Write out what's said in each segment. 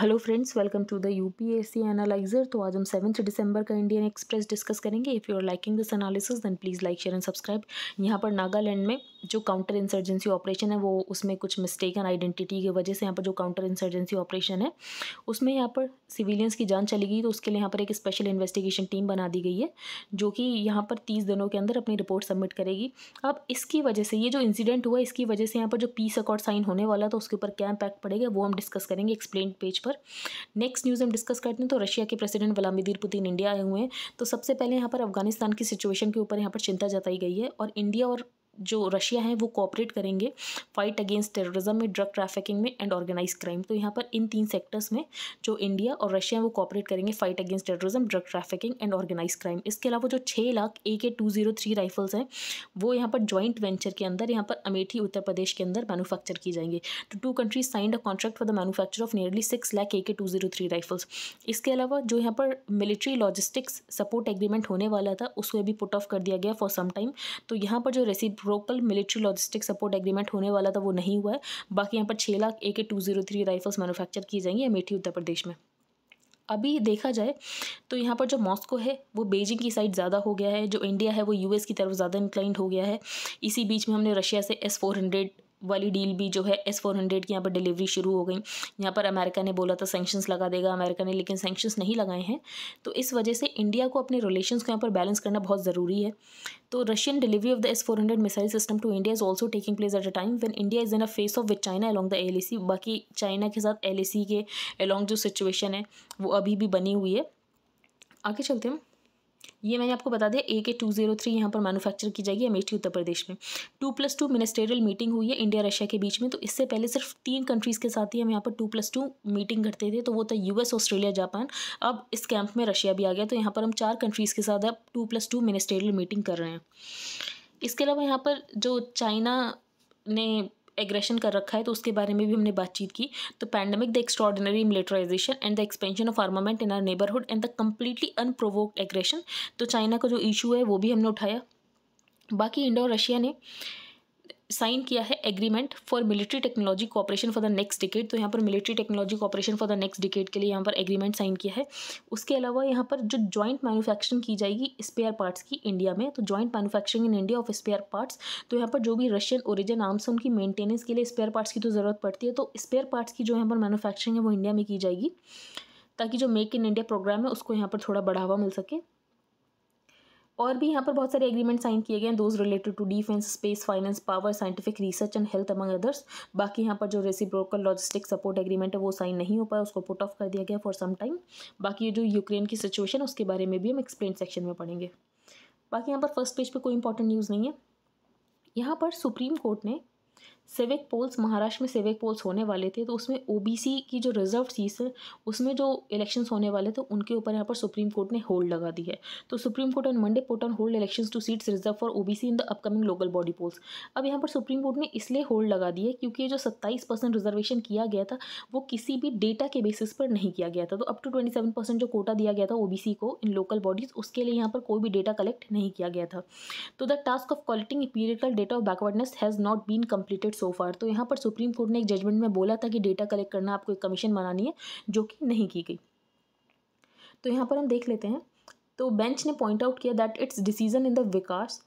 hello friends welcome to the UPSC analyser तो आज हम सेवन्थ दिसंबर का इंडियन एक्सप्रेस डिस्कस करेंगे if you are liking this analysis then please like share and subscribe यहाँ पर नागालैंड में जो काउंटर इंसर्जेंसी ऑपरेशन है वो उसमें कुछ मिस्टेक एंड आइडेंटिटी की वजह से यहाँ पर जो काउंटर इंसर्जेंसी ऑपरेशन है उसमें यहाँ पर सिविलियंस की जान चली गई तो उसके लिए यहाँ पर एक स्पेशल इन्वेस्टिगेशन टीम बना दी गई है जो कि यहाँ पर तीस दिनों के अंदर अपनी रिपोर्ट सबमिट करेगी अब इसकी वजह से ये जो इंसिडेंट हुआ इसकी वजह से यहाँ पर जो पीस अकॉर्ड साइन होने वाला था उसके ऊपर क्या इम्पैक्ट पड़ेगा वो हम डिस्कस करेंगे एक्सप्लेन पेज पर नेक्स्ट न्यूज़ हम डिस्कस करते हैं तो रशिया के प्रेसिडेंट व्लादिमीर पुतिन इंडिया आए हुए हैं तो सबसे पहले यहाँ पर अफगानिस्तान की सिचुएशन के ऊपर यहाँ पर चिंता जताई गई है और इंडिया और जो रशिया है वो कॉपरेट करेंगे फाइट अगेंस्ट टेररिज्म में ड्रग ट्रैफिकिंग में एंड ऑर्गेनाइज क्राइम तो यहाँ पर इन तीन सेक्टर्स में जो इंडिया और रशिया है वो कॉपरेट करेंगे fight against terrorism drug trafficking and organise crime इसके अलावा जो छः lakh A K two zero three rifles हैं वो यहाँ पर ज्वाइंट वेंचर के अंदर यहाँ पर अमेठी उत्तर प्रदेश के अंदर मैनुफैक्चर की जाएंगे तो two countries signed a contract for the manufacture of nearly six lakh A K two zero three rifles इसके अलावा जो यहाँ पर मिलिट्री लॉजिस्टिक्स सपोर्ट एग्रीमेंट होने वाला था उसको भी पुट ऑफ कर दिया गया फॉर सम टाइम तो यहाँ पर जो रेसिप रोकल मिलिट्री लॉजिस्टिक सपोर्ट एग्रीमेंट होने वाला था वो नहीं हुआ है बाकी यहाँ पर छः lakh A K two zero three rifles manufacture की जाएंगी अमेठी उत्तर प्रदेश में अभी देखा जाए तो यहाँ पर जो मॉस्को है वो बेजिंग की साइड ज़्यादा हो गया है जो इंडिया है वो यूएस की तरफ ज़्यादा इंक्लाइंड हो गया है इसी बीच में हमने रशिया से एस फोर हंड्रेड वाली डील भी जो है एस फोर हंड्रेड की यहाँ पर डिलीवरी शुरू हो गई यहाँ पर अमेरिका ने बोला था सेंक्शंस लगा देगा अमेरिका ने लेकिन सेंक्शंस नहीं लगाए हैं तो इस वजह से इंडिया को अपने रिलेशन को यहाँ पर बैलेंस करना बहुत ज़रूरी है तो Russian delivery of the S four hundred missile system to India is also taking place at a time when India is in a face off with China along the L बाकी China के साथ L के along जो situation है वो अभी भी बनी हुई है आगे चलते हैं ये मैंने आपको बता दिया ए के टू जीरो थ्री यहाँ पर मैनुफैक्चर की जाएगी अमेठी उत्तर प्रदेश में two plus two ministerial meeting हुई है इंडिया रशिया के बीच में तो इससे पहले सिर्फ तीन कंट्रीज़ के साथ ही हम यहाँ पर टू प्लस टू मीटिंग करते थे तो वो था यूएस ऑस्ट्रेलिया जापान अब इस कैंप में रशिया भी आ गया तो यहाँ पर हम चार कंट्रीज़ के साथ अब two plus two ministerial meeting कर रहे हैं इसके अलावा यहाँ पर जो चाइना ने एग्रेशन कर रखा है तो उसके बारे में भी हमने बातचीत की तो pandemic the extraordinary militarisation and the expansion of armament in our neighbourhood and the completely unprovoked aggression तो चाइना का जो इशू है वो भी हमने उठाया बाकी इंडो और रशिया ने साइन किया है agreement for military technology cooperation for the next decade तो यहाँ पर military technology cooperation for the next decade के लिए यहाँ पर एग्रीमेंट साइन किया है उसके अलावा यहाँ पर जो जॉइंट मैन्युफैक्चरिंग की जाएगी स्पेयर पार्ट्स की इंडिया में तो joint manufacturing in India of spare parts तो यहाँ पर जो भी रशियन ओरिजिन आर्म्स उनकी मेंटेनेंस के लिए स्पेयर पार्ट्स की तो ज़रूरत पड़ती है तो स्पेयर पार्ट्स की जो यहाँ पर मैनुफैक्चरिंग है वो इंडिया में की जाएगी ताकि जो मेक इन इंडिया प्रोग्राम है उसको यहाँ पर थोड़ा बढ़ावा मिल सके और भी यहाँ पर बहुत सारे एग्रीमेंट साइन किए गए हैं those related to defence space finance power scientific research and health among others बाकी यहाँ पर जो रेसिप्रोकल लॉजिस्टिक सपोर्ट एग्रीमेंट है वो साइन नहीं हो पाया उसको पुट ऑफ कर दिया गया फॉर सम टाइम बाकी जो यूक्रेन की सिचुएशन है उसके बारे में भी हम एक्सप्लेन सेक्शन में पढ़ेंगे बाकी यहाँ पर फर्स्ट पेज पर कोई इंपॉर्टेंट न्यूज़ नहीं है यहाँ पर सुप्रीम कोर्ट ने सिविक पोल्स महाराष्ट्र में सिविक पोल्स होने वाले थे तो उसमें ओबीसी की जो रिजर्व सीट्स हैं उसमें जो इलेक्शंस होने वाले थे उनके ऊपर यहाँ पर सुप्रीम कोर्ट ने होल्ड लगा दी है तो supreme Court on Monday put on hold elections to seats reserve for OBC in the upcoming local body polls अब यहाँ पर सुप्रीम कोर्ट ने इसलिए होल्ड लगा दी है क्योंकि जो सत्ताईस परसेंट रिजर्वेशन किया गया था वो किसी भी डेटा के बेसिस पर नहीं किया गया था तो up to twenty seven percent जो कोटा दिया गया था ओ को इन लोकल बॉडीज़ उसके लिए यहाँ पर कोई भी डेटा कलेक्ट नहीं किया गया था तो the task of collecting periodical data of backwardness has not been completed judgement so far तो यहाँ पर सुप्रीम कोर्ट ने एक जजमेंट में बोला था कि डेटा कलेक्ट करना आपको एक कमीशन बनानी है जो कि नहीं की गई तो यहाँ पर हम देख लेते हैं तो बेंच ने पॉइंट आउट किया that its decision in the Vikas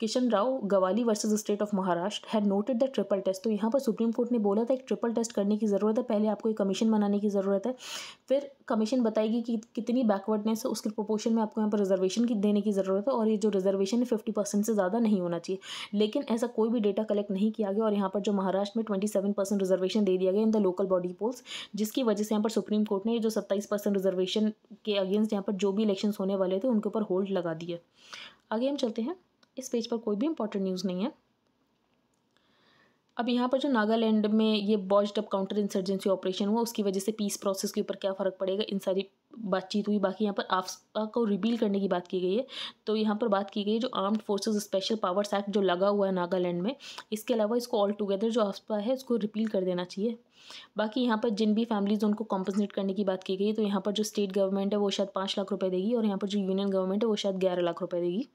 Kishan Rao Gawali versus state of Maharashtra had noted the triple test तो यहाँ पर सुप्रीम कोर्ट ने बोला था एक ट्रिपल टेस्ट करने की ज़रूरत है पहले आपको एक कमीशन बनाने की ज़रूरत है फिर कमीशन बताएगी कि कितनी बैकवर्डनेस है उसके प्रोपोर्शन में आपको यहाँ पर रिजर्वेशन की देने की ज़रूरत है और ये जो रिजर्वेशन है फिफ्टी परसेंट से ज़्यादा नहीं होना चाहिए लेकिन ऐसा कोई भी डेटा कलेक्ट नहीं किया गया और यहाँ पर जो महाराष्ट्र में ट्वेंटी सेवन परसेंट रिजर्वेशन दे दिया गया in the local body polls जिसकी वजह से यहाँ पर सुप्रीम कोर्ट ने जो सत्ताईस परसेंट रिजर्वेशन के अगेंस्ट यहाँ पर जो भी इलेक्शन होने वाले थे उनके ऊपर होल्ड लगा दिया आगे हम चलते हैं इस पेज पर कोई भी इंपॉर्टेंट न्यूज़ नहीं है अब यहाँ पर जो नागालैंड में ये botched up counter insurgency operation हुआ उसकी वजह से पीस प्रोसेस के ऊपर क्या फ़र्क पड़ेगा इन सारी बातचीत हुई बाकी यहाँ पर आफ्सा को रिबील करने की बात की गई है तो यहाँ पर बात की गई जो armed forces special powers act जो लगा हुआ है नागालैंड में इसके अलावा इसको ऑल टुगेदर जो आफ्सपा है इसको रिपील कर देना चाहिए बाकी यहाँ पर जिन भी फैमिलीज़ उनको कॉम्पनसेट करने की बात की गई तो यहाँ पर जो स्टेट गवर्नमेंट है वो शायद पाँच लाख रुपये देगी और यहाँ पर जो यूनियन गवर्नमेंट है वो शायद ग्यारह लाख रुपये देगी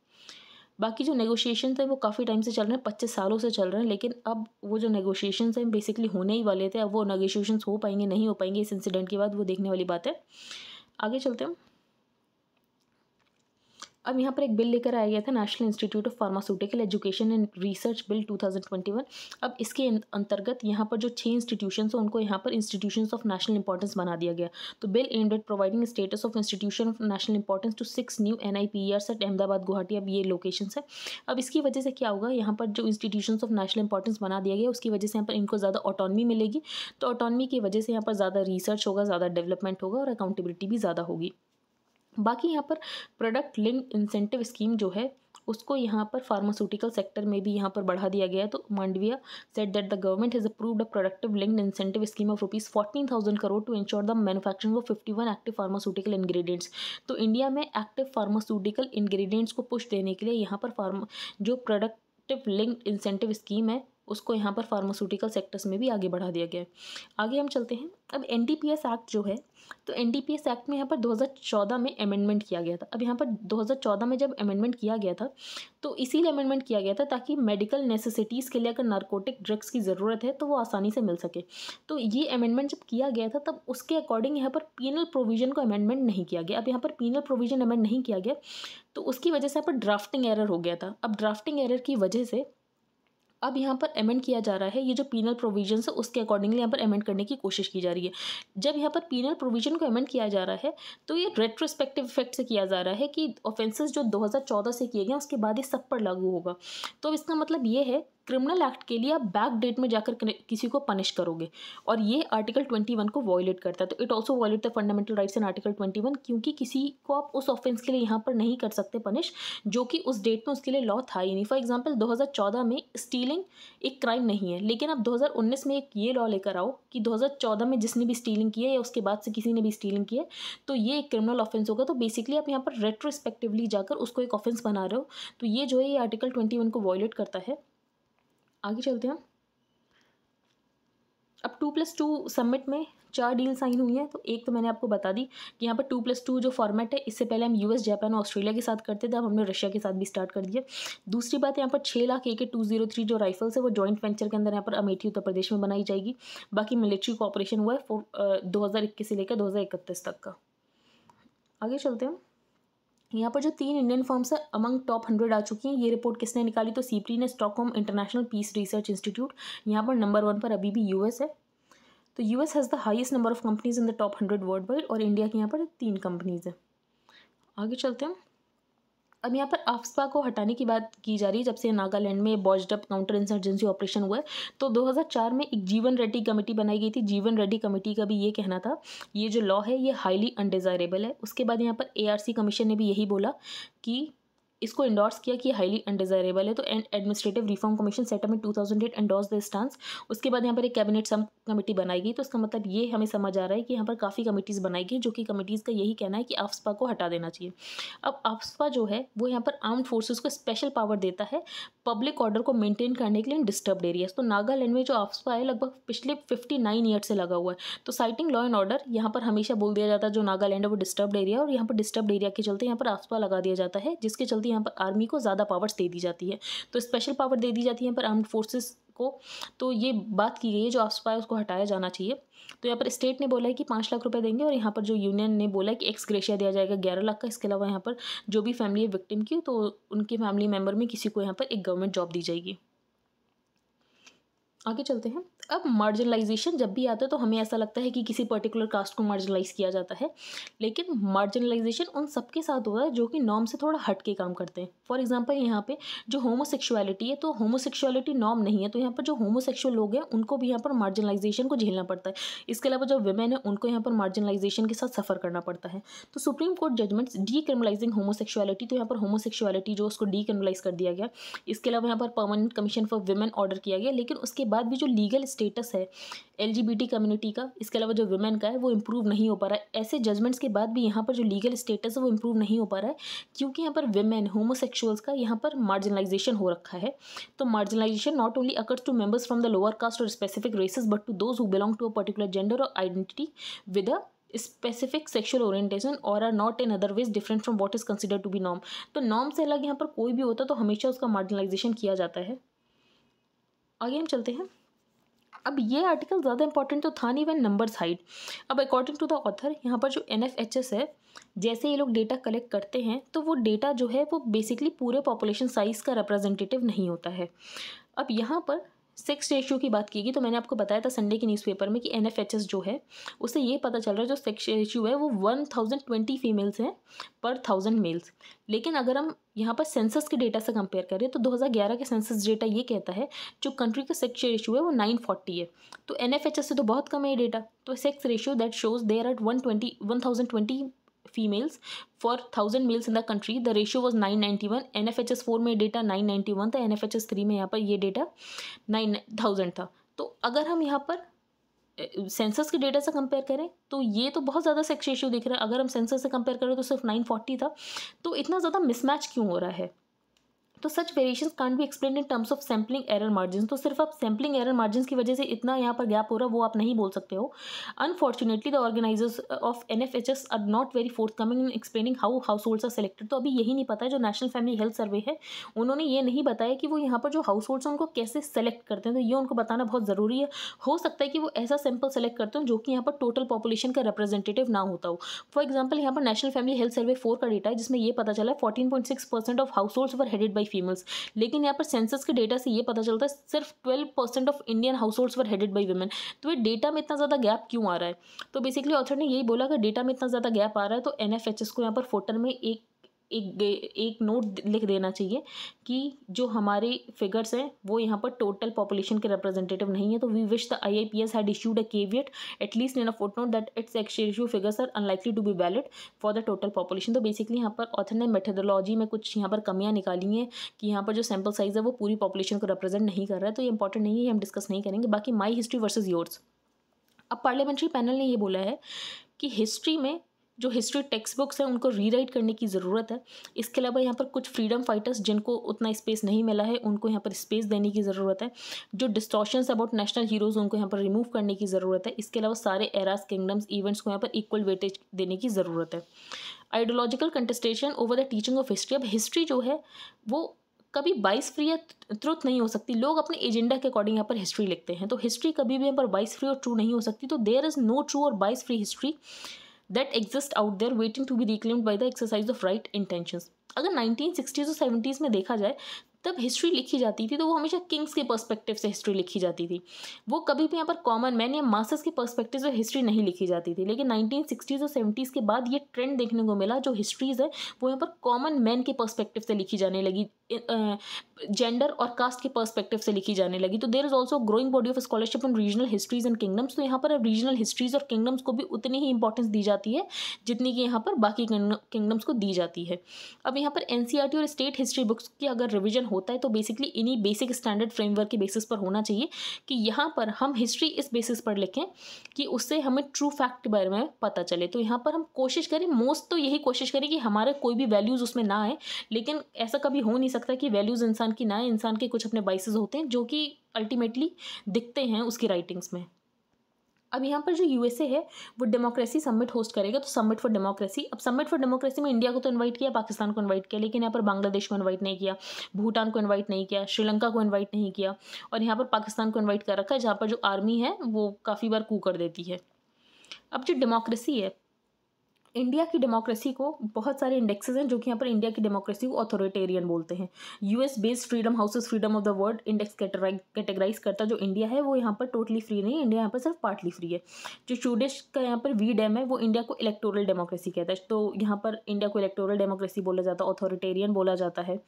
बाकी जो नेगोशिएशन थे वो काफ़ी टाइम से चल रहे हैं पच्चीस सालों से चल रहे हैं लेकिन अब वो जो नेगोशिएशन हैं बेसिकली होने ही वाले थे अब वो नेगोशिएशन हो पाएंगे नहीं हो पाएंगे इस इंसिडेंट के बाद वो देखने वाली बात है आगे चलते हैं अब यहाँ पर एक बिल लेकर आया गया था national institute of pharmaceutical education and research bill 2021 अब इसके अं-, अंतर्गत यहाँ पर जो छः इंस्टीट्यूशन हैं उनको यहाँ पर इंस्टीट्यूशन ऑफ नेशनल इंपॉर्टेंस बना दिया गया तो bill and at providing status of institution of national importance to six new N I P R at Ahmedabad Guwahati अब ये लोकेशन है अब इसकी वजह से क्या होगा यहाँ पर जो इंस्टीट्यूशन ऑफ नेशनल इंपॉर्टेंस बना दिया गया उसकी वजह से यहाँ पर इनको ज़्यादा ऑटोनमी मिलेगी तो ऑटोनमी की वजह से यहाँ पर ज़्यादा रिसर्च होगा ज़्यादा डेवलपमेंट होगा और अकाउंटेबिलिटी भी ज़्यादा होगी बाकी यहाँ पर प्रोडक्ट लिंक इंसेंटिव स्कीम जो है उसको यहाँ पर फार्मास्यूटिकल सेक्टर में भी यहाँ पर बढ़ा दिया गया है तो Mandaviya said that the government has approved a productive linked incentive scheme of rupees fourteen thousand crore to ensure the manufacturing of fifty one active pharmaceutical ingredients तो इंडिया में एक्टिव फार्मास्यूटिकल इंग्रेडिएंट्स को पुश देने के लिए यहाँ पर फार्म जो productive linked incentive scheme है उसको यहाँ पर फार्मास्यूटिकल सेक्टर्स में भी आगे बढ़ा दिया गया है आगे हम चलते हैं अब एन एक्ट जो है तो एन एक्ट में यहाँ पर 2014 में अमेंडमेंट किया गया था अब यहाँ पर 2014 में जब अमेंडमेंट किया गया था तो इसीलिए अमेंडमेंट किया गया था ताकि मेडिकल नेसेसिटीज़ के लिए अगर नारकोटिक ड्रग्स की ज़रूरत है तो वो आसानी से मिल सके तो ये अमेंडमेंट जब किया गया था तब उसके अकॉर्डिंग यहाँ पर पीनल प्रोविज़न को अमेंडमेंट नहीं किया गया अब यहाँ पर पीनल प्रोविज़न अमेंड नहीं किया गया तो उसकी वजह से यहाँ पर ड्राफ्टिंग एरर हो गया था अब ड्राफ्टिंग एरर की वजह से अब यहाँ पर अमेंड किया जा रहा है ये जो पीनल प्रोविजन है उसके अकॉर्डिंगली यहाँ पर अमेंड करने की कोशिश की जा रही है जब यहाँ पर पीनल प्रोविजन को अमेंड किया जा रहा है तो ये रेट्रोस्पेक्टिव इफेक्ट से किया जा रहा है कि ऑफेंसेस जो 2014 से किए गए उसके बाद ये सब पर लागू होगा तो इसका मतलब ये है क्रिमिनल एक्ट के लिए आप बैक डेट में जाकर किसी को पनिश करोगे और ये आर्टिकल ट्वेंटी वन को वॉयलेट करता है तो it also violate the fundamental rights in article twenty one क्योंकि किसी को आप उस ऑफेंस के लिए यहाँ पर नहीं कर सकते पनिश जो कि उस डेट में उसके लिए लॉ था ही नहीं फॉर एग्जाम्पल दो हज़ार चौदह में स्टीलिंग एक क्राइम नहीं है लेकिन आप दो हज़ार उन्नीस में एक ये लॉ लेकर आओ कि दो हज़ार चौदह में जिसने भी स्टीलिंग की है या उसके बाद से किसी ने भी स्टीलिंग की है तो ये एक क्रिमिनल ऑफेंस होगा तो बेसिकली आप यहाँ पर रेट्रोस्पेक्टिवली जाकर उसको एक ऑफेंस बना रहे हो तो ये जो है ये आर्टिकल ट्वेंटी वन को वॉयलेट करता है आगे चलते हैं अब टू प्लस टू सबमिट में चार डील साइन हुई हैं तो एक तो मैंने आपको बता दी कि यहाँ पर टू प्लस टू जो फॉर्मेट है इससे पहले हम यूएस जापान और ऑस्ट्रेलिया के साथ करते थे अब हमने रशिया के साथ भी स्टार्ट कर दिया दूसरी बात यहाँ पर छः lakh A K two zero three जो राइफल्स है वो जॉइंट वेंचर के अंदर यहाँ पर अमेठी उत्तर प्रदेश में बनाई जाएगी बाकी मिलिट्री कॉपरेशन हुआ है दो हज़ार इक्कीस से लेकर दो हज़ार इकतीस तक का आगे चलते हैं यहाँ पर जो तीन इंडियन फर्म्स है अमंग टॉप हंड्रेड आ चुकी हैं ये रिपोर्ट किसने निकाली तो सीपरी ने Stockholm International Peace Research Institute यहाँ पर नंबर वन पर अभी भी यूएस है तो US has the highest number of companies in the top hundred worldwide और इंडिया की यहाँ पर तीन कंपनीज हैं आगे चलते हैं अब यहाँ पर आफ्सपा को हटाने की बात की जा रही है जब से नागालैंड में बॉजडअप काउंटर इंसर्जेंसी ऑपरेशन हुआ है तो 2004 में एक जीवन रेड्डी कमेटी बनाई गई थी जीवन रेड्डी कमेटी का भी ये कहना था ये जो लॉ है ये हाईली अनडिज़ायरेबल है उसके बाद यहाँ पर एआरसी कमीशन ने भी यही बोला कि इसको इंडोर्स किया कि हाईली अनडिजायरेबल है तो and administrative reform commission set up में two thousand eight endorse the stance उसके बाद यहाँ पर एक कैबिनेट सम कमेटी बनाई गई तो उसका मतलब ये हमें समझ आ रहा है कि यहाँ पर काफ़ी कमेटीज़ बनाई गई जो कि कमेटीज़ का यही कहना है कि आफ्सपा को हटा देना चाहिए अब आफ्सपा जो है वो यहाँ पर आर्म्ड फोर्सेज को स्पेशल पावर देता है पब्लिक ऑर्डर को मेंटेन करने के लिए डिस्टर्ब एरियाज तो नागालैंड में जो आफ्सपा है लगभग पिछले फिफ्टी नाइन ईयर से लगा हुआ है तो साइटिंग लॉ एंड ऑर्डर यहाँ पर हमेशा बोल दिया जाता है जो नागालैंड है वो डिस्टर्ब एरिया और यहाँ पर डिस्टर्ब एरिया के चलते यहाँ पर आफ्सपा लगा दिया जाता है जिसके चलते जाती है यहाँ पर आर्मी को ज़्यादा पावर्स दे दी जाती है तो स्पेशल पावर दे दी जाती है यहाँ पर आर्म्ड फोर्सेस को तो ये बात की गई है जो आसपा पाए उसको हटाया जाना चाहिए तो यहाँ पर स्टेट ने बोला है कि पाँच लाख रुपए देंगे और यहाँ पर जो यूनियन ने बोला है कि एक्स ग्रेशिया दिया जाएगा ग्यारह लाख का इसके अलावा यहाँ पर जो भी फैमिली है विक्टिम की तो उनके फैमिली मेम्बर में किसी को यहाँ पर एक गवर्नमेंट जॉब दी जाएगी आगे चलते हैं अब मार्जिनलाइजेशन जब भी आता है तो हमें ऐसा लगता है कि किसी पर्टिकुलर कास्ट को मार्जिनलाइज किया जाता है लेकिन मार्जिनलाइजेशन उन सबके साथ होता है जो कि नॉर्म से थोड़ा हट के काम करते हैं फॉर एग्जाम्पल यहाँ पे जो होमोसेक्सुअलिटी है तो होमोसेक्सुअलिटी नॉर्म नहीं है तो यहाँ पर जो होमोसेक्सुअल लोग हैं उनको भी यहाँ पर मार्जिनलाइजेशन को झेलना पड़ता है इसके अलावा जो वेमेन है उनको यहाँ पर मार्जिनलाइजेशन के साथ सफ़र करना पड़ता है तो supreme court judgments decriminalising homosexuality तो यहाँ पर होमोसेक्सुअलिटी जो उसको डीक्रिमिनलाइज कर दिया गया इसके अलावा यहाँ पर permanent commission for women order किया गया लेकिन उसके बाद भी जो लीगल स्टेटस है एल कम्युनिटी का इसके अलावा जो वुमेन का है वो इम्प्रूव नहीं हो पा रहा है ऐसे जजमेंट्स के बाद भी यहाँ पर जो लीगल स्टेटस है वो इम्प्रूव नहीं हो पा रहा है क्योंकि यहाँ पर वेमेन होमोसेक्सुअल्स का यहाँ पर मार्जिनलाइजेशन हो रखा है तो marginalisation not only occurs to members from the lower caste और specific races but to those who belong to a particular gender और identity with a specific sexual orientation और are not in other ways different from what is consider to be नॉम तो नॉम से अलग यहाँ पर कोई भी होता तो हमेशा उसका मार्जिनलाइजेशन किया जाता है आगे हम चलते हैं अब ये आर्टिकल ज़्यादा इंपॉर्टेंट तो था नहीं वैन नंबर हाइट अब अकॉर्डिंग टू द ऑथर यहाँ पर जो एन है जैसे ये लोग डेटा कलेक्ट करते हैं तो वो डेटा जो है वो बेसिकली पूरे पॉपुलेशन साइज़ का रिप्रेजेंटेटिव नहीं होता है अब यहाँ पर सेक्स रेशियो की बात की गई तो मैंने आपको बताया था संडे के न्यूज़पेपर में कि एन जो है उससे ये पता चल रहा है जो सेक्स रेशियो है वो वन थाउजेंड ट्वेंटी फीमेल्स हैं पर थाउजेंड मेल्स लेकिन अगर हम यहाँ पर सेंसस के डेटा से कंपेयर करें तो 2011 के सेंसस डेटा ये कहता है जो कंट्री का सेक्स रेशियो है वो नाइन है तो एन से तो बहुत कम है ये डेटा तो sex ratio that shows there at one twenty one thousand twenty females for 1000 males in the country the ratio was 991 nfhs 4 में डेटा 991 था nfhs 3 में यहाँ पर ये डेटा 9000 था तो अगर हम यहाँ पर सेंसस के डेटा से कंपेयर करें तो ये तो बहुत ज़्यादा सेक्स रेशियो दिख रहा है अगर हम सेंसस से कंपेयर करें तो सिर्फ नाइन फोर्टी था तो इतना ज़्यादा मिसमैच क्यों हो रहा है तो सच वेरिएशन कांट भी explain in terms of sampling error margin तो सिर्फ आप सैम्पलिंग एरर मार्जिन की वजह से इतना यहाँ पर गैप हो रहा वो आप नहीं बोल सकते हो unfortunately the organisers of N F H S are not very forthcoming in explaining how households are selected तो अभी यही नहीं पता है जो नेशनल फैमिली हेल्थ सर्वे है उन्होंने ये नहीं बताया कि वो यहाँ पर जो हाउस होल्ड्स हैं उनको कैसे सेलेक्ट करते हैं तो ये उनको बताना बहुत ज़रूरी है हो सकता है कि वो ऐसा सैम्पल सेलेक्ट करते हो जो कि यहाँ पर टोटल पॉपुलेशन का रिप्रेजेंटेटिव ना होता हो फॉर एग्जाम्पल यहाँ पर national family health survey four का डेटा है जिसमें यह पता चला fourteen point six percent of households were headed by females लेकिन यहाँ पर सेंसस के डेटा से ये पता चलता है सिर्फ twelve percent of Indian households were headed by women तो ये डेटा में इतना ज़्यादा गैप क्यों आ रहा है तो बेसिकली ऑथर ने यही बोला कि डेटा में इतना ज़्यादा गैप आ रहा है तो एन को यहाँ पर फोटर में एक एक एक नोट लिख देना चाहिए कि जो हमारे फिगर्स हैं वो यहाँ पर टोटल पॉपुलेशन के रिप्रेजेंटेटिव नहीं है तो we wish the I I P S had issued a caveat at least in a footnote that its exchange figures are unlikely to be valid for the total population तो basically यहाँ पर author ने methodology में कुछ यहाँ पर कमियाँ निकाली हैं कि यहाँ पर जो सैम्पल साइज़ है वो पूरी पॉपुलेशन को रिप्रेजेंट नहीं कर रहा है तो ये इंपॉर्टेंट नहीं है हम डिस्कस नहीं करेंगे बाकी माई हिस्ट्री वर्सेज योर्स अब पार्लियामेंट्री पैनल ने ये बोला है कि हिस्ट्री में जो हिस्ट्री टेक्स्ट बुक्स हैं उनको रीराइट करने की ज़रूरत है इसके अलावा यहाँ पर कुछ फ्रीडम फाइटर्स जिनको उतना स्पेस नहीं मिला है उनको यहाँ पर स्पेस देने की ज़रूरत है जो डिस्टोशन अबाउट नेशनल हीरोज़ उनको यहाँ पर रिमूव करने की ज़रूरत है इसके अलावा सारे एरास किंगडम्स इवेंट्स को यहाँ पर इक्वल वेटेज देने की ज़रूरत है ideological contestation over the teaching of history अब हिस्ट्री जो है वो कभी बाइस फ्री या ट्रुथ नहीं हो सकती लोग अपने एजेंडा के अकॉर्डिंग यहाँ पर हिस्ट्री लिखते हैं तो हिस्ट्री कभी भी यहाँ पर बाइस फ्री और ट्रू नहीं हो सकती तो देयर इज़ नो ट्रू और bias free history that exist out there waiting to be reclaimed by the exercise of right intentions अगर 1960s और 70s में देखा जाए तब हिस्ट्री लिखी जाती थी तो वो हमेशा किंग्स के पर्सपेक्टिव से हिस्ट्री लिखी जाती थी वो कभी भी यहाँ पर कॉमन मैन या मास्टर्स के पर्सपेक्टिव से हिस्ट्री नहीं लिखी जाती थी लेकिन नाइनटीन सिक्सटीज़ और सेवेंटीज़ के बाद ये ट्रेंड देखने को मिला जो हिस्ट्रीज़ है वो यहाँ पर कॉमन मैन के पर्सपेक्टिव से लिखी जाने लगी जेंडर और कास्ट के पर्सपेक्टिव से लिखी जाने लगी तो there is also growing body of scholarship on regional histories and kingdoms तो यहाँ पर अब रीजनल हिस्ट्रीज़ और किंगडम्स को भी उतनी ही इंपॉर्टेंस दी जाती है जितनी कि यहाँ पर बाकी किंगडम्स को दी जाती है अब यहाँ पर एन e और स्टेट हिस्ट्री बुक्स की अगर रिविजन होता है तो बेसिकली इन्हीं बेसिक स्टैंडर्ड फ्रेमवर्क के बेसिस पर होना चाहिए कि यहाँ पर हम हिस्ट्री इस बेसिस पर लिखें कि उससे हमें ट्रू फैक्ट के बारे में पता चले तो यहाँ पर हम कोशिश करें मोस्ट तो यही कोशिश करें कि हमारे कोई भी वैल्यूज़ उसमें ना आए लेकिन ऐसा कभी हो नहीं सकता कि वैल्यूज़ इंसान की ना आए इंसान के कुछ अपने बाइसेज होते हैं जो कि अल्टीमेटली दिखते हैं उसकी राइटिंग्स में अब यहाँ पर जो यूएसए है वो डेमोक्रेसी समिट होस्ट करेगा तो समिट फॉर डेमोक्रेसी अब समिट फॉर डेमोक्रेसी में इंडिया को तो इनवाइट किया पाकिस्तान को इनवाइट किया लेकिन यहाँ पर बांग्लादेश को इनवाइट नहीं किया भूटान को इनवाइट नहीं किया श्रीलंका को इनवाइट नहीं किया और यहाँ पर पाकिस्तान को इन्वाइट कर रखा है जहाँ पर जो आर्मी है वो काफ़ी बार कू कर देती है अब जो डेमोक्रेसी है इंडिया की डेमोक्रेसी को बहुत सारे इंडेक्सेस हैं जो कि यहाँ पर इंडिया की डेमोक्रेसी को ऑथोरिटेरियन बोलते हैं US based freedom house's freedom of the world index categorise करता जो इंडिया है वो यहाँ पर टोटली फ्री नहीं इंडिया यहाँ पर सिर्फ पार्टली फ्री है जो स्टूडेंट्स का यहाँ पर वी डैम है वो इंडिया को इलेक्टोरल डेमोक्रेसी कहता है तो यहाँ पर इंडिया को इलेक्टोरल डेमोक्रेसी बोला जाता है ऑथोरिटेरियन बोला जाता है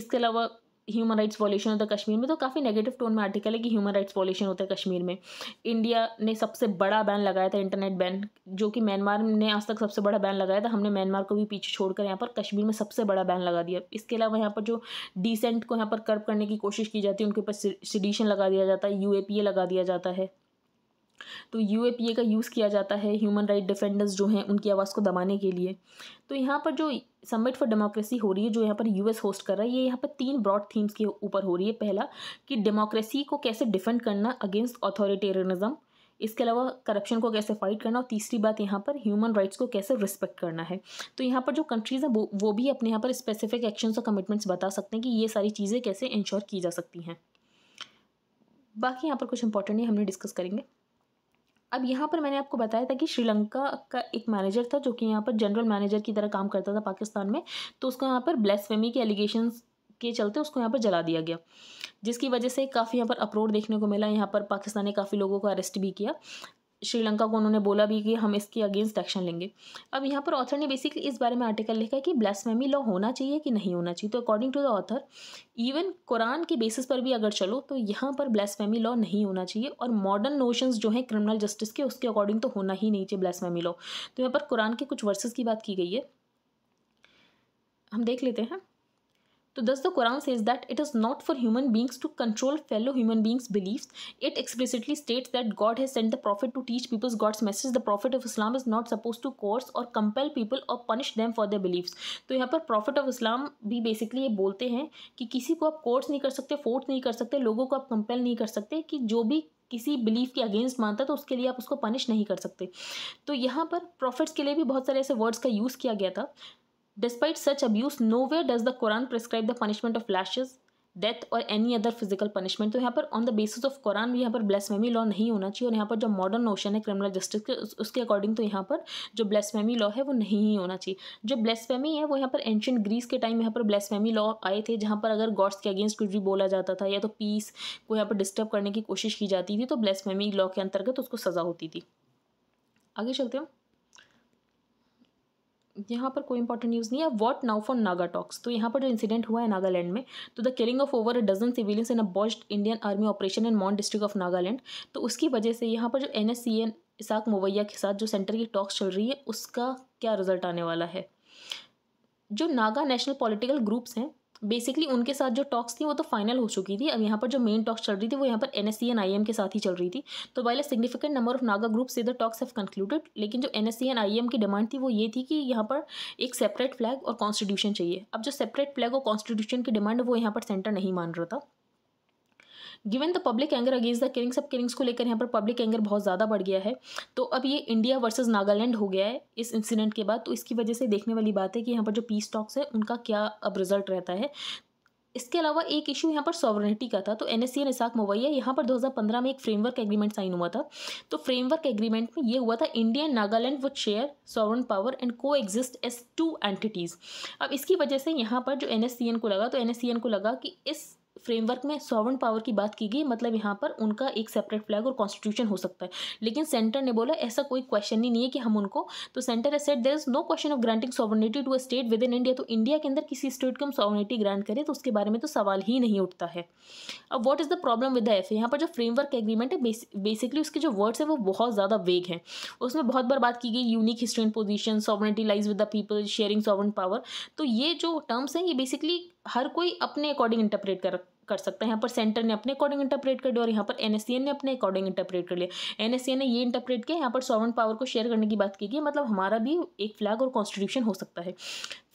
इसके अलावा ह्यूमन राइट्स वॉल्यूशन होता है कश्मीर में तो काफ़ी नेगेटिव टोन में आर्टिकल है कि ह्यूमन राइट्स वॉल्यूशन होता है कश्मीर में इंडिया ने सबसे बड़ा बैन लगाया था इंटरनेट बैन जो कि म्यांमार ने आज तक सबसे बड़ा बैन लगाया था हमने म्यांमार को भी पीछे छोड़कर यहाँ पर कश्मीर में सबसे बड़ा बैन लगा दिया इसके अलावा यहाँ पर जो डिसेंट को यहाँ पर कर्व करने की कोशिश की जाती है उनके ऊपर सिडिशन लगा दिया जाता है यू लगा दिया जाता है तो यू का यूज़ किया जाता है ह्यूमन राइट डिफेंडर्स जो हैं उनकी आवाज़ को दबाने के लिए तो यहाँ पर जो समिट फॉर डेमोक्रेसी हो रही है जो यहाँ पर यूएस होस्ट कर रहा है ये यहाँ पर तीन ब्रॉड थीम्स के ऊपर हो रही है पहला कि डेमोक्रेसी को कैसे डिफेंड करना अगेंस्ट ऑथोरिटेरियनिज्म इसके अलावा करप्शन को कैसे फाइट करना और तीसरी बात यहाँ पर ह्यूमन राइट्स को कैसे रिस्पेक्ट करना है तो यहाँ पर जो कंट्रीज़ हैं वो वो भी अपने यहाँ पर स्पेसिफिक एक्शंस और कमिटमेंट्स बता सकते हैं कि ये सारी चीज़ें कैसे इंश्योर की जा सकती हैं बाकी यहाँ पर कुछ इंपॉर्टेंट है हमने डिस्कस करेंगे अब यहाँ पर मैंने आपको बताया था कि श्रीलंका का एक मैनेजर था जो कि यहाँ पर जनरल मैनेजर की तरह काम करता था पाकिस्तान में तो उसको यहाँ पर ब्लेसफेमी के एलिगेशन के चलते उसको यहाँ पर जला दिया गया जिसकी वजह से काफ़ी यहाँ पर अप्रोड देखने को मिला यहाँ पर पाकिस्तान ने काफ़ी लोगों को अरेस्ट भी किया श्रीलंका को उन्होंने बोला भी कि हम इसके अगेंस्ट एक्शन लेंगे अब यहाँ पर ऑथर ने बेसिकली इस बारे में आर्टिकल लिखा है कि ब्लैसमेमी लॉ होना चाहिए कि नहीं होना चाहिए तो according to the author even Quran के बेसिस पर भी अगर चलो तो यहाँ पर ब्लैसमेमी लॉ नहीं होना चाहिए और मॉडर्न नोशंस जो हैं क्रिमिनल जस्टिस के उसके अकॉर्डिंग तो होना ही नहीं चाहिए ब्लैसमेमी लॉ तो यहाँ पर कुरान के कुछ वर्सेस की बात की गई है हम देख लेते हैं तो thus the Quran is that it is not for human beings to control fellow human beings believe it explicitly states that God has sent the prophet to teach peoples God's message the prophet of Islam is not suppose to coerce or compel people or punish them for the believe तो यहाँ पर profit of इस्लाम भी basically ये बोलते हैं कि किसी को आप कोर्स नहीं कर सकते फोर्स नहीं कर सकते लोगों को आप कंपेल नहीं कर सकते कि जो भी किसी बिलीफ के अगेंस्ट मानता तो उसके लिए आप उसको पनिश नहीं कर सकते तो यहाँ पर प्रॉफिट्स के लिए भी बहुत सारे ऐसे वर्ड्स का यूज़ किया गया था Despite such abuse, nowhere does the Quran prescribe the punishment of lashes, death or any other physical punishment तो यहाँ पर on the basis of Quran भी यहाँ पर ब्लेसमेमी लॉ नहीं होना चाहिए और यहाँ पर जो मॉडर्न नोशन है क्रिमिनल जस्टिस के उस, उसके अकॉर्डिंग तो यहाँ पर जो ब्लेसमेमी लॉ है वो नहीं ही होना चाहिए जो ब्लेसफेमी है वो यहाँ पर एंशंट ग्रीस के टाइम यहाँ पर ब्लेसफेमी लॉ आए थे जहाँ पर अगर गॉड्स के अगेंस्ट कुछ भी बोला जाता था या तो पीस को यहाँ पर डिस्टर्ब करने की कोशिश की जाती थी तो ब्लेसफेमी लॉ के अंतर्गत तो उसको सज़ा होती थी आगे चलते हैं यहाँ पर कोई इंपॉर्टेंट न्यूज़ नहीं है what now for Naga talks तो यहाँ पर जो इंसिडेंट हुआ है नागालैंड में तो the killing of over a dozen civilians in a botched Indian army operation in Mon district of Nagaland तो उसकी वजह से यहाँ पर जो N S C N Isak Muivah के साथ जो सेंटर की टॉक्स चल रही है उसका क्या रिजल्ट आने वाला है जो नागा नेशनल पॉलिटिकल ग्रुप्स हैं बेसिकली उनके साथ जो टॉक्स थी वो तो फाइनल हो चुकी थी अब यहाँ पर जो मेन टॉक्स चल रही थी वो यहाँ पर N S C N I M के साथ ही चल रही थी तो while a significant number of Naga group से द टॉक्स हैव कंक्लूडेड लेकिन जो N S C N I M की डिमांड थी वो ये थी कि यहाँ पर एक सेपरेट फ्लैग और कॉन्स्टिट्यूशन चाहिए अब जो सेपरेट फ्लैग और कॉन्स्टिट्यूशन की डिमांड वो यहाँ पर सेंटर नहीं मान रहा था given the public anger against the killings of killings को लेकर यहाँ पर पब्लिक एंगर बहुत ज़्यादा बढ़ गया है तो अब ये इंडिया वर्सेज नागालैंड हो गया है इस इंसिडेंट के बाद तो इसकी वजह से देखने वाली बात है कि यहाँ पर जो पीस टॉक्स है उनका क्या अब रिजल्ट रहता है इसके अलावा एक इशू यहाँ पर सॉवरनिटी का था तो एन एस सी निसाक मवैया यहाँ पर 2015 में एक फ्रेमवर्क एग्रीमेंट साइन हुआ था तो फ्रेमवर्क एग्रीमेंट में ये हुआ था India and Nagaland would share sovereign power and coexist as two entities अब इसकी वजह से यहाँ पर जो एन को लगा तो एन को लगा कि इस फ्रेमवर्क में सॉवरन पावर की बात की गई मतलब यहाँ पर उनका एक सेपरेट फ्लैग और कॉन्स्टिट्यूशन हो सकता है लेकिन सेंटर ने बोला ऐसा कोई क्वेश्चन ही नहीं है कि हम उनको तो centre has said there is no question of granting sovereignty to a state within India तो इंडिया के अंदर किसी स्टेट को हम सॉवर्निटी ग्रांट करें तो उसके बारे में तो सवाल ही नहीं उठता है अब what is the problem with the F यहाँ पर जो फ्रेमवर्क एग्रीमेंट है बेसिकली उसके जो वर्ड्स हैं वो बहुत ज़्यादा वेग हैं उसमें बहुत बार बात की गई unique history and position sovereignty lies with the people sharing sovereign power तो ये जो टर्म्स हैं ये बेसिकली हर कोई अपने अकॉर्डिंग इंटरप्रेट कर कर सकता है यहाँ पर सेंटर ने अपने अकॉर्डिंग इंटरप्रेट कर दिया और यहाँ पर एन ने अपने अकॉर्डिंग इंटरप्रेट कर लिया एन ने ये इंटरप्रेट किया यहाँ पर सॉवरन पावर को शेयर करने की बात की गई मतलब हमारा भी एक फ्लैग और कॉन्स्टिट्यूशन हो सकता है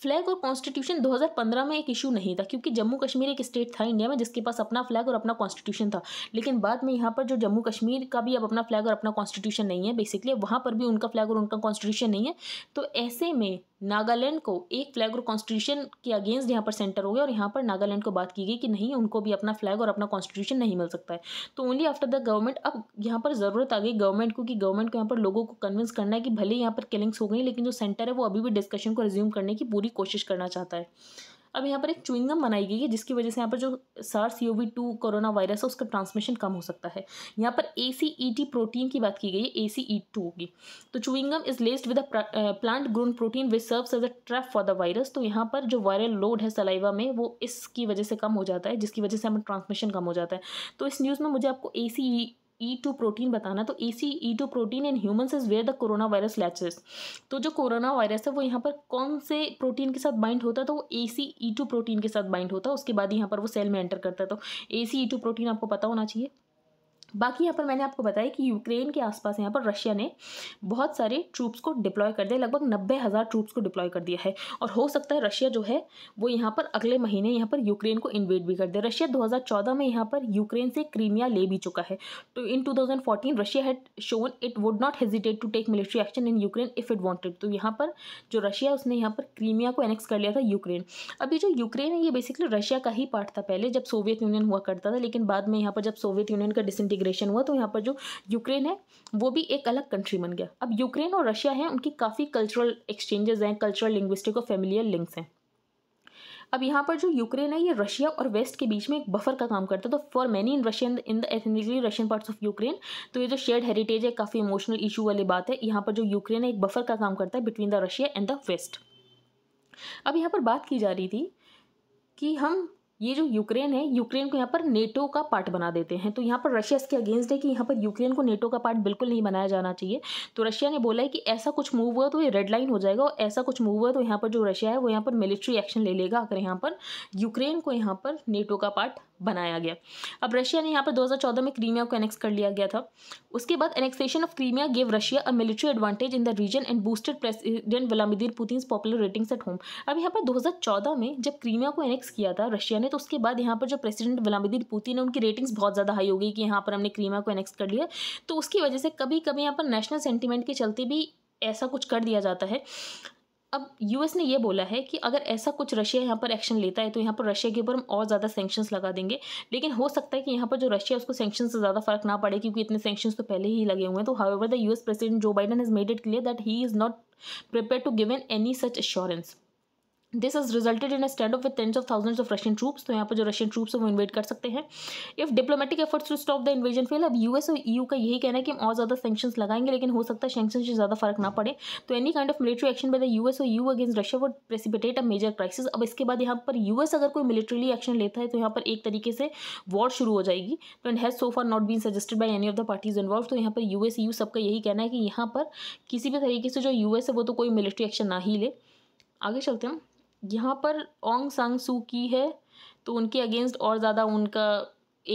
फ्लैग और कॉन्स्टिट्यूशन 2015 में एक इशू नहीं था क्योंकि जम्मू कश्मीर एक स्टेट था इंडिया में जिसके पास अपना फ्लैग और अपना कॉन्स्टिट्यूशन था लेकिन बाद में यहाँ पर जो जम्मू कश्मीर का भी अब अपना फ्लैग और अपना कॉन्स्टिट्यूशन नहीं है बेसिकली वहाँ पर भी उनका फ्लैग और उनका कॉन्स्टिट्यूशन नहीं है तो ऐसे में नागालैंड को एक फ्लैग और कॉन्स्टिट्यूशन के अगेंस्ट यहाँ पर सेंटर हो गया और यहाँ पर नागालैंड को बात की गई कि नहीं उनको भी अपना फ्लैग और अपना कॉन्स्टिट्यूशन नहीं मिल सकता है तो ओनली आफ्टर द गवर्नमेंट अब यहाँ पर ज़रूरत आ गई गवर्नमेंट को कि गवर्नमेंट को यहाँ पर लोगों को कन्विंस करना है कि भले यहाँ पर किलिंग्स हो गई लेकिन जो सेंटर है वो अभी भी डिस्कशन को रिज्यूम करने की पूरी पूरी कोशिश करना चाहता है अब यहाँ पर एक चुइंगम बनाई गई है जिसकी वजह से यहाँ पर जो SARS U V two coronavirus है उसका ट्रांसमिशन कम हो सकता है यहाँ पर ए सी ई टी प्रोटीन की बात की गई है ए सी ई टू होगी तो chewing gum is laced with plant grown protein which serves as a trap for the virus तो यहाँ पर जो वायरल लोड है सलाइवा में वो इसकी वजह से कम हो जाता है जिसकी वजह से हमें ट्रांसमिशन कम हो जाता है तो इस न्यूज़ में मुझे आपको ए सी ई टू प्रोटीन बताना तो A C E two protein in human is where the coronavirus latches तो जो कोरोना वायरस है वो यहाँ पर कौन से प्रोटीन के साथ बाइंड होता है तो वो ए सी ई टू प्रोटीन के साथ बाइंड होता है उसके बाद यहाँ पर वो सेल में एंटर करता है तो A C E two protein आपको पता होना चाहिए बाकी यहाँ पर मैंने आपको बताया कि यूक्रेन के आसपास यहाँ पर रशिया ने बहुत सारे ट्रूप्स को डिप्लॉय कर दिया लगभग नब्बे हज़ार ट्रूप्स को डिप्लॉय कर दिया है और हो सकता है रशिया जो है वो यहाँ पर अगले महीने यहाँ पर यूक्रेन को इन्वेट भी कर दे रशिया 2014 में यहाँ पर यूक्रेन से क्रीमिया ले भी चुका है तो in two Russia had shown it would not hesitate to take military action in Ukraine if it wanted तो यहाँ पर जो रशिया उसने यहाँ पर क्रीमिया को एनेक्स कर लिया था यूक्रेन अभी जो यूक्रेन है ये बेसिकली रशिया का ही पार्ट था पहले जब सोवियत यूनियन हुआ करता था लेकिन बाद में यहाँ पर जब सोवियत यूनियन का डिसेंटिंग इंटीग्रेशन हुआ तो यहाँ पर जो यूक्रेन है वो भी एक अलग कंट्री बन गया अब यूक्रेन और रशिया है उनकी काफ़ी कल्चरल एक्सचेंजेस हैं कल्चरल लिंग्विस्टिक और फेमिलियर लिंक्स हैं अब यहाँ पर जो यूक्रेन है ये रशिया और वेस्ट के बीच में एक बफर का काम करता है तो for many in Russian in the ethnically Russian parts of Ukraine तो ये जो शेयर्ड हेरिटेज है काफ़ी इमोशनल इशू वाली बात है यहाँ पर जो यूक्रेन है एक बफर का काम करता है between the Russia and the west अब यहाँ पर बात की जा रही थी कि हम ये जो यूक्रेन है यूक्रेन को यहाँ पर नेटो का पार्ट बना देते हैं तो यहाँ पर रशिया इसके अगेंस्ट है कि यहाँ पर यूक्रेन को नेटो का पार्ट बिल्कुल नहीं बनाया जाना चाहिए तो रशिया ने बोला है कि ऐसा कुछ मूव हुआ तो ये रेड लाइन हो जाएगा और ऐसा कुछ मूव हुआ तो यहाँ पर जो रशिया है वो यहाँ पर मिलिट्री एक्शन ले लेगा अगर यहाँ पर यूक्रेन को यहाँ पर नेटो का पार्ट बनाया गया अब रशिया ने यहाँ पर 2014 में क्रीमिया को एनेक्स कर लिया गया था उसके बाद annexation of Crimea gave Russia a military advantage in the region and boosted president Vladimir Putin popular ratings at home अब यहाँ पर 2014 में जब क्रीमिया को एनेक्स किया था रशिया ने तो उसके बाद यहाँ पर जो प्रेसिडेंट व्लादिमीर पुतिन है उनकी रेटिंग्स बहुत ज़्यादा हाई हो गई कि यहाँ पर हमने क्रीमिया को एनेक्स कर लिया तो उसकी वजह से कभी कभी यहाँ पर नेशनल सेंटिमेंट के चलते भी ऐसा कुछ कर दिया जाता है अब यूएस ने यह बोला है कि अगर ऐसा कुछ रशिया यहाँ पर एक्शन लेता है तो यहाँ पर रशिया के ऊपर हम और ज़्यादा सेंक्शन लगा देंगे लेकिन हो सकता है कि यहाँ पर जो रशिया उसको सेंक्शन से ज़्यादा फर्क ना पड़े क्योंकि इतने सेंक्शन तो पहले ही लगे हुए हैं तो how the US president Joe Biden has made it clear that he is not prepare to give an any such assurance this is resulted in stand off with tens of thousands of Russian troops तो यहाँ पर जो Russian troops हैं वो InvIT कर सकते हैं if diplomatic efforts to stop the invasion fail अब यूएस और ईयू e का यही कहना है कि हम और ज़्यादा सेंशन लगाएंगे लेकिन हो सकता है सेंशन से ज़्यादा फर्क ना पड़े तो any kind of military action by the US or EU against Russia would precipitate a major crisis अब इसके बाद यहाँ पर यूएस अगर कोई मिलिट्रीली एक्शन लेता है तो यहाँ पर एक तरीके से वॉर शुरू हो जाएगी तो and has so far not been suggested by any of the parties involve तो यहाँ पर यूएस यू e सबका यही कहना है कि यहाँ पर किसी भी तरीके से जो यूएस है वो तो कोई मिलिट्री एक्शन ना ही ले आगे चलते हैं यहाँ पर ओंग सांग सू की है तो उनके अगेंस्ट और ज़्यादा उनका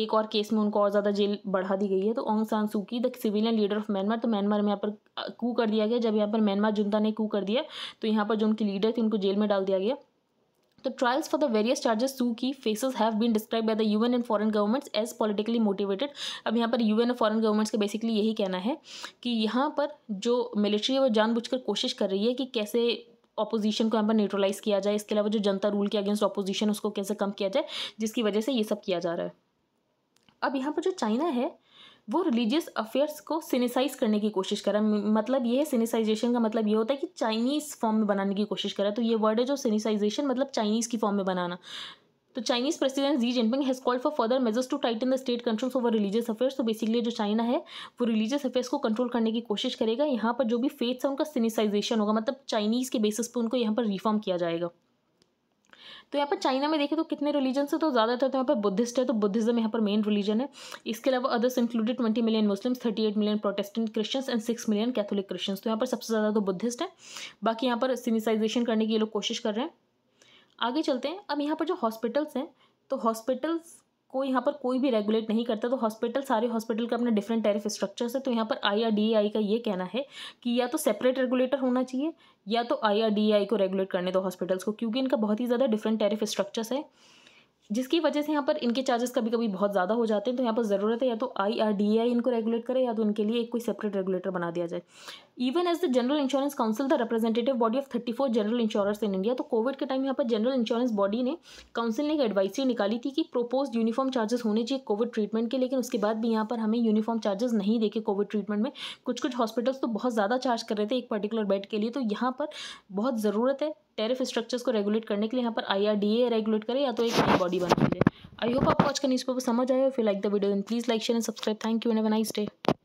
एक और केस में उनको और ज़्यादा जेल बढ़ा दी गई है तो Aung Suu Kyi the civilian leader of Myanmar तो म्यांमार में यहाँ पर कू कर दिया गया जब यहाँ पर म्यांमार जनता ने कू कर दिया तो यहाँ पर जो उनकी लीडर थी उनको जेल में डाल दिया गया तो The trials for the various charges Suu Kyi faces have been describe by the UN and foreign governments as politically motivated अब यहाँ पर यूएन एंड फॉरेन गवर्नमेंट्स का बेसिकली यही कहना है कि यहाँ पर जो मिलिट्री है वो जानबूझकर कोशिश कर रही है कि कैसे अपोजिशन को यहाँ पर न्यूट्रलाइज किया जाए इसके अलावा जो जनता रूल के अगेंस्ट अपोजिशन उसको कैसे कम किया जाए जिसकी वजह से ये सब किया जा रहा है अब यहाँ पर जो चाइना है वो रिलीजियस अफेयर्स को सिनेसाइज करने की कोशिश करा मतलब ये है सिनेसाइजेशन का मतलब ये होता है कि चाइनीज़ फॉर्म में बनाने की कोशिश करा तो ये वर्ड है जो सिनेसाइजेशन मतलब चाइनीज़ की फॉर्म में बनाना तो Chinese president Xi Jinping has called for further measures to tighten the state controls over religious affairs तो बेसिकली जो चाइना है वो रिलीजियस अफेयर्स को कंट्रोल करने की कोशिश करेगा यहाँ पर जो भी फेथ्स है उनका सिनिसाइजेशन होगा मतलब चाइनीज़ के बेसिस पर उनको यहाँ पर रिफॉर्म किया जाएगा तो यहाँ पर चाइना में देखें तो कितने रिलीजन है तो ज़्यादातर तो यहाँ पर बुद्धिस्ट है तो बुद्धिज्म यहाँ पर मेन रिलीजन है इसके अलावा others included twenty million Muslims thirty eight million Protestant Christians and six million Catholic Christians तो यहाँ पर सबसे ज़्यादा तो बुद्धिस्ट है बाकी यहाँ पर सिनिसाइजेशन करने की ये लोग कोशिश कर रहे हैं आगे चलते हैं अब यहाँ पर जो हॉस्पिटल्स हैं तो हॉस्पिटल्स को यहाँ पर कोई भी रेगुलेट नहीं करता तो हॉस्पिटल सारे हॉस्पिटल का अपने डिफरेंट टैरिफ स्ट्रक्चर्स है तो यहाँ पर आई आर डी आई का ये कहना है कि या तो सेपरेट रेगुलेटर होना चाहिए या तो आई आर डी आई को रेगुलेट करने दो हॉस्पिटल्स को क्योंकि इनका बहुत ही ज़्यादा डिफरेंट टैरिफ स्ट्रक्चर्स है जिसकी वजह से यहाँ पर इनके चार्जेस कभी कभी बहुत ज़्यादा हो जाते हैं तो यहाँ पर ज़रूरत है या तो आई आर डी आई इनको रेगुलेट करे या तो इनके लिए एक कोई सेपरेट रेगुलेटर बना दिया जाए even as the general insurance council the representative body of thirty four general insurance in India तो कोविड के टाइम यहाँ पर जनरल इंश्योरेंस बॉडी ने काउंसिल ने एक एडवाइसरी निकाली थी कि प्रोपोज यूनिफॉर्म चार्जेस होने चाहिए कोविड ट्रीटमेंट के लेकिन उसके बाद भी यहाँ पर हमें यूनिफॉर्म चार्जेस नहीं देखे कोविड ट्रीटमेंट में कुछ कुछ हॉस्पिटल्स तो बहुत ज़्यादा चार्ज कर रहे थे एक पर्टिकुलर बेड के लिए तो यहाँ पर बहुत ज़रूरत है टेरिफ स्ट्रक्चर्स को रेगुलेट करने के लिए यहाँ पर I R D A regulate करे या तो एक नई बॉडी बना दे आई होप आपको आज का न्यूज़ पेपर समझ आए फिर like the video please like share and subscribe thank you and nice day